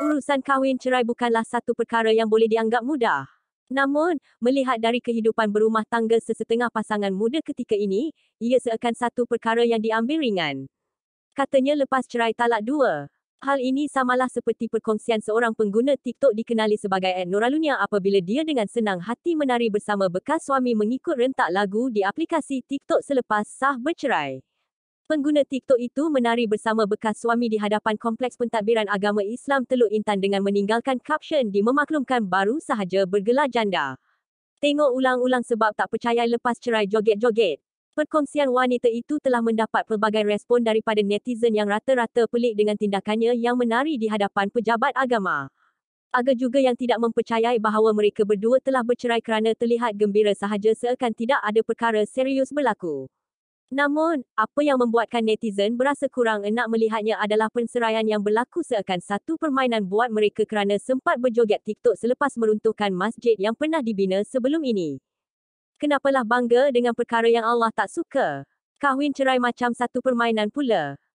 Urusan kahwin cerai bukanlah satu perkara yang boleh dianggap mudah. Namun, melihat dari kehidupan berumah tangga sesetengah pasangan muda ketika ini, ia seakan satu perkara yang diambil ringan. Katanya lepas cerai talak dua. Hal ini samalah seperti perkongsian seorang pengguna TikTok dikenali sebagai Ed Noralunia apabila dia dengan senang hati menari bersama bekas suami mengikut rentak lagu di aplikasi TikTok selepas sah bercerai. Pengguna TikTok itu menari bersama bekas suami di hadapan Kompleks Pentadbiran Agama Islam Teluk Intan dengan meninggalkan caption di memaklumkan baru sahaja bergelar janda. Tengok ulang-ulang sebab tak percaya lepas cerai joget-joget. Perkongsian wanita itu telah mendapat pelbagai respon daripada netizen yang rata-rata pelik dengan tindakannya yang menari di hadapan pejabat agama. Ada juga yang tidak mempercayai bahawa mereka berdua telah bercerai kerana terlihat gembira sahaja seakan tidak ada perkara serius berlaku. Namun, apa yang membuatkan netizen berasa kurang enak melihatnya adalah penceraian yang berlaku seakan satu permainan buat mereka kerana sempat berjoget TikTok selepas meruntuhkan masjid yang pernah dibina sebelum ini. Kenapalah bangga dengan perkara yang Allah tak suka? Kahwin cerai macam satu permainan pula.